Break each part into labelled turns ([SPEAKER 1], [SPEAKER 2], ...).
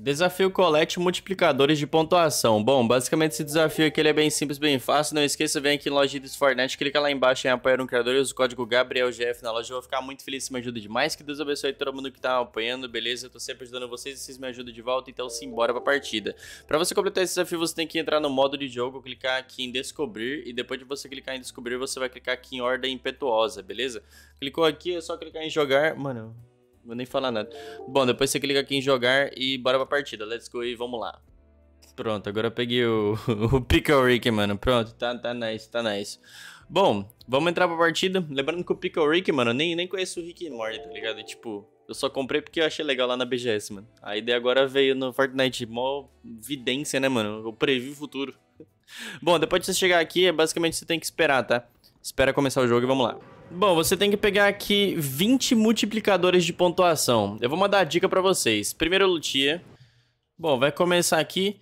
[SPEAKER 1] Desafio colete multiplicadores de pontuação. Bom, basicamente esse desafio aqui ele é bem simples, bem fácil. Não esqueça, vem aqui em loja de Fortnite, clica lá embaixo em apoiar um criador e usa o código GabrielGF na loja. Eu vou ficar muito feliz, se me ajuda demais. Que Deus abençoe todo mundo que tá apoiando, beleza? Eu tô sempre ajudando vocês e vocês me ajudam de volta, então simbora pra partida. Pra você completar esse desafio, você tem que entrar no modo de jogo, clicar aqui em descobrir e depois de você clicar em descobrir, você vai clicar aqui em ordem impetuosa, beleza? Clicou aqui, é só clicar em jogar. Mano, Vou nem falar nada. Bom, depois você clica aqui em jogar e bora pra partida. Let's go e vamos lá. Pronto, agora eu peguei o, o Pickle Rick, mano. Pronto, tá, tá nice, tá nice. Bom, vamos entrar pra partida. Lembrando que o Pickle Rick, mano, eu nem, nem conheço o Rick e Morty, tá ligado? E, tipo, eu só comprei porque eu achei legal lá na BGS, mano. A ideia agora veio no Fortnite. Mó vidência, né, mano? Eu previ o futuro. Bom, depois de você chegar aqui, é basicamente você tem que esperar, tá? Espera começar o jogo e vamos lá. Bom, você tem que pegar aqui 20 multiplicadores de pontuação. Eu vou mandar a dica para vocês. Primeiro Lutia. Bom, vai começar aqui.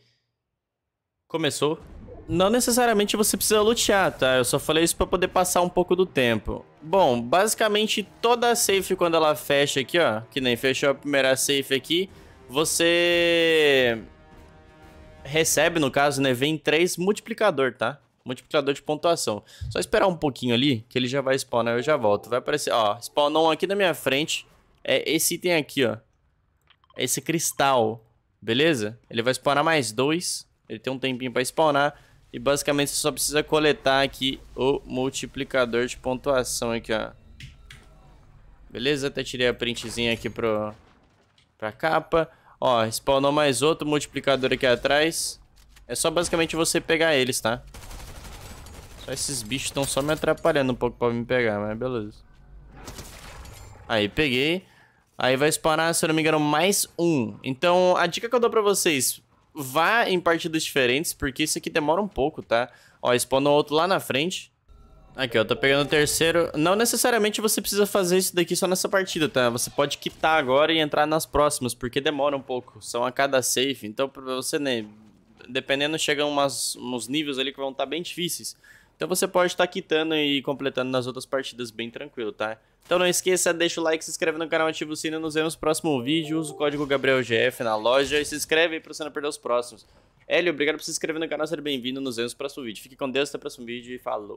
[SPEAKER 1] Começou. Não necessariamente você precisa lutear, tá? Eu só falei isso para poder passar um pouco do tempo. Bom, basicamente toda a safe quando ela fecha aqui, ó, que nem fechou a primeira safe aqui, você recebe, no caso, né, vem três multiplicador, tá? multiplicador de pontuação. Só esperar um pouquinho ali, que ele já vai spawnar eu já volto. Vai aparecer, ó, spawnou um aqui na minha frente. É esse item aqui, ó. Esse cristal, beleza? Ele vai spawnar mais dois. Ele tem um tempinho pra spawnar. E basicamente você só precisa coletar aqui o multiplicador de pontuação aqui, ó. Beleza? Até tirei a printzinha aqui pro, pra capa. Ó, spawnou mais outro multiplicador aqui atrás. É só basicamente você pegar eles, tá? Só esses bichos estão só me atrapalhando um pouco pra me pegar, mas beleza. Aí, peguei. Aí vai spawnar, se eu não me engano, mais um. Então, a dica que eu dou pra vocês, vá em partidas diferentes, porque isso aqui demora um pouco, tá? Ó, spawnou outro lá na frente. Aqui, ó, tô pegando o terceiro. Não necessariamente você precisa fazer isso daqui só nessa partida, tá? Você pode quitar agora e entrar nas próximas, porque demora um pouco. São a cada safe, então pra você, né... Dependendo, chegam umas, uns níveis ali que vão estar tá bem difíceis. Então você pode estar tá quitando e completando nas outras partidas bem tranquilo, tá? Então não esqueça, deixa o like, se inscreve no canal, ativa o sino, nos vemos no próximo vídeo, usa o código GabrielGF na loja e se inscreve para você não perder os próximos. Hélio, obrigado por se inscrever no canal, seja bem-vindo, nos vemos no próximo vídeo. Fique com Deus, até o próximo vídeo e falou!